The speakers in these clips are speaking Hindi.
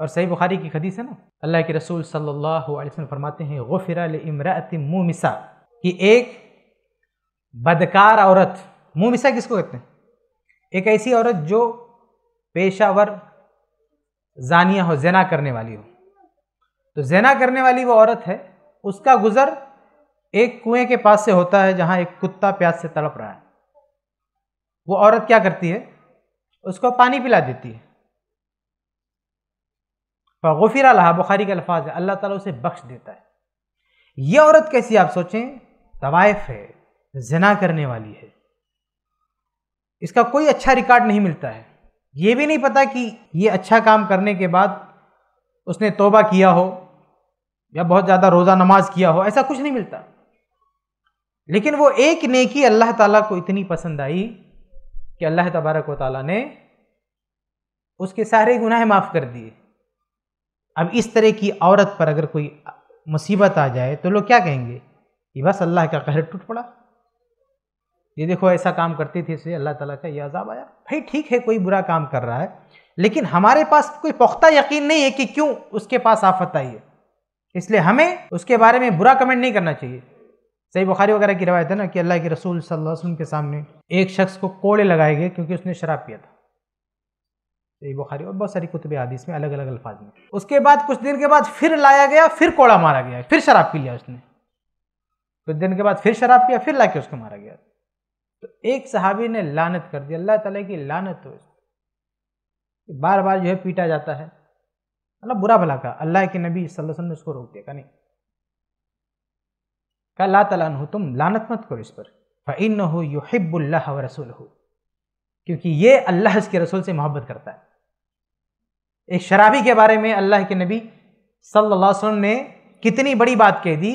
और सही बुखारी की खदीस है ना अल्लाह के रसूल सल्लल्लाहु अलैहि वसल्लम फरमाते हैं गफिरा इमरात मिसा कि एक बदकार औरत मिसा किसको कहते हैं एक ऐसी औरत जो पेशावर जानिया हो जना करने वाली हो तो जना करने वाली वो औरत है उसका गुज़र एक कुएं के पास से होता है जहाँ एक कुत्ता प्यास से तड़प रहा है वो औरत क्या करती है उसको पानी पिला देती है फ़िर बुखारी के अल्फाज है अल्लाह ताला उसे बख्श देता है यह औरत कैसी आप सोचें तवाइफ है जना करने वाली है इसका कोई अच्छा रिकॉर्ड नहीं मिलता है ये भी नहीं पता कि ये अच्छा काम करने के बाद उसने तोबा किया हो या बहुत ज़्यादा रोज़ा नमाज किया हो ऐसा कुछ नहीं मिलता लेकिन वो एक नेकी अल्लाह ताला को इतनी पसंद आई कि अल्लाह तबारक व ताली ने उसके सारे गुनाह माफ़ कर दिए अब इस तरह की औरत पर अगर कोई मुसीबत आ जाए तो लोग क्या कहेंगे कि बस अल्लाह का कहर टूट पड़ा ये देखो ऐसा काम करती थी इसलिए अल्लाह ताला का ये अजाब आया भाई ठीक है कोई बुरा काम कर रहा है लेकिन हमारे पास कोई पुख्ता यकीन नहीं है कि क्यों उसके पास आफत आई है इसलिए हमें उसके बारे में बुरा कमेंट नहीं करना चाहिए सही बुखारी वगैरह की रवायत है ना कि अल्लाह के रसूल सल्लल्लाहु अलैहि वसल्लम के सामने एक शख्स को कोड़े लगाए गए क्योंकि उसने शराब पिया था बुखारी और बहुत सारी कुतुब हदीस में अलग अलग अल्फाज में उसके बाद कुछ दिन के बाद फिर लाया गया फिर कोड़ा मारा गया फिर शराब पी लिया उसने कुछ दिन के बाद फिर शराब पिया फिर ला के उसको मारा गया तो एक सहाबी ने लानत कर दी अल्लाह तला की लानत हो बार बार जो है पीटा जाता है मतलब बुरा भला कहा अल्लाह के नबी वसल्लम ने उसको रोक दिया नहीं कहा ला तला तुम लानत मत करो इस पर फिन हो युहिबुल्ला रसूल हो क्योंकि ये अल्लाह इसके रसूल से मोहब्बत करता है एक शराबी के बारे में अल्लाह के नबी सल्लल्लाहु अलैहि वसल्लम ने कितनी बड़ी बात कह दी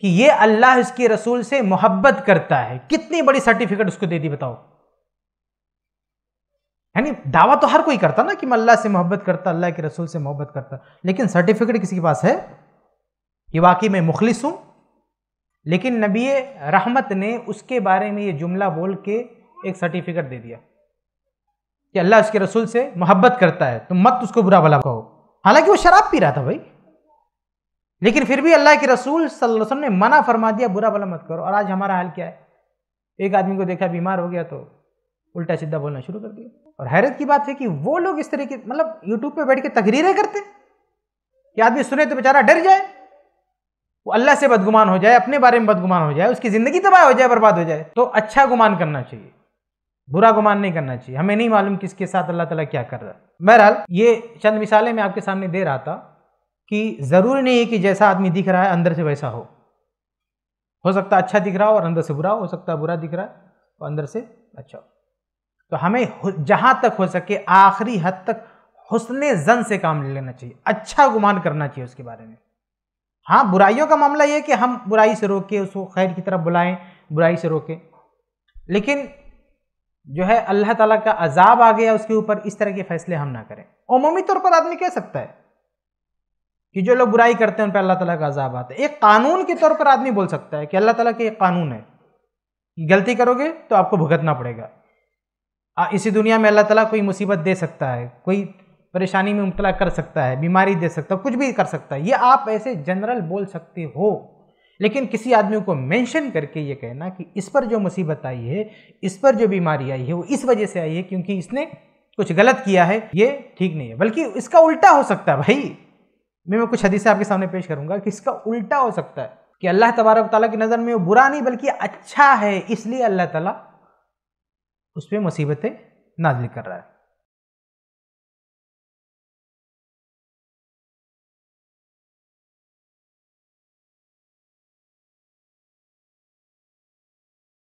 कि ये अल्लाह इसके रसूल से मोहब्बत करता है कितनी बड़ी सर्टिफिकेट उसको दे दी बताओ यानी दावा तो हर कोई करता ना कि मैं अल्लाह से मोहब्बत करता अल्लाह के रसूल से मोहब्बत करता लेकिन सर्टिफिकेट किसी के पास है कि वाकई मैं मुखलिस हूं लेकिन नबी रहमत ने उसके बारे में ये जुमला बोल के एक सर्टिफिकेट दे दिया कि अल्लाह उसके रसूल से मोहब्बत करता है तो मत उसको बुरा भला कहो हालांकि वो शराब पी रहा था भाई लेकिन फिर भी अल्लाह के रसूल वसल्लम ने मना फरमा दिया बुरा भला मत करो और आज हमारा हाल क्या है एक आदमी को देखा बीमार हो गया तो उल्टा सीधा बोलना शुरू कर दिया और हैरत की बात है कि वो लोग इस तरीके मतलब यूट्यूब पर बैठ के तकरीरें करते कि आदमी सुने तो बेचारा डर जाए वो अल्लाह से बदगुमान हो जाए अपने बारे में बदगुमान हो जाए उसकी ज़िंदगी तबाह हो जाए बर्बाद हो जाए तो अच्छा गुमान करना चाहिए बुरा गुमान नहीं करना चाहिए हमें नहीं मालूम किसके साथ अल्लाह ताला क्या कर रहा है बहरहाल ये चंद मिसालें मैं आपके सामने दे रहा था कि ज़रूरी नहीं है कि जैसा आदमी दिख रहा है अंदर से वैसा हो हो सकता है अच्छा दिख रहा हो और अंदर से बुरा हो सकता है बुरा दिख रहा है और अंदर से अच्छा हो तो हमें जहाँ तक हो सके आखिरी हद तक हुसन जन से काम ले लेना चाहिए अच्छा गुमान करना चाहिए उसके बारे में हाँ बुराइयों का मामला यह कि हम बुराई से रोके उसको खैर की तरफ बुलाएं बुराई से रोकें लेकिन जो है अल्लाह ताला का अजाब आ गया उसके ऊपर इस तरह के फैसले हम ना करें अमूमी तौर पर आदमी कह सकता है कि जो लोग बुराई करते हैं उन पर अल्लाह ताला का अजाब आता है एक कानून के तौर पर आदमी बोल सकता है कि अल्लाह ताला के एक कानून है गलती करोगे तो आपको भुगतना पड़ेगा आ, इसी दुनिया में अल्लाह ताला कोई मुसीबत दे सकता है कोई परेशानी में मुबतला कर सकता है बीमारी दे सकता है कुछ भी कर सकता है ये आप ऐसे जनरल बोल सकते हो लेकिन किसी आदमी को मेंशन करके ये कहना कि इस पर जो मुसीबत आई है इस पर जो बीमारी आई है वो इस वजह से आई है क्योंकि इसने कुछ गलत किया है ये ठीक नहीं है बल्कि इसका उल्टा हो सकता है भाई मैं मैं कुछ हदीसें आपके सामने पेश करूंगा कि इसका उल्टा हो सकता है कि अल्लाह तबारक तला की नज़र में वो बुरा नहीं बल्कि अच्छा है इसलिए अल्लाह ताला उस पर मुसीबतें नाजिल कर रहा है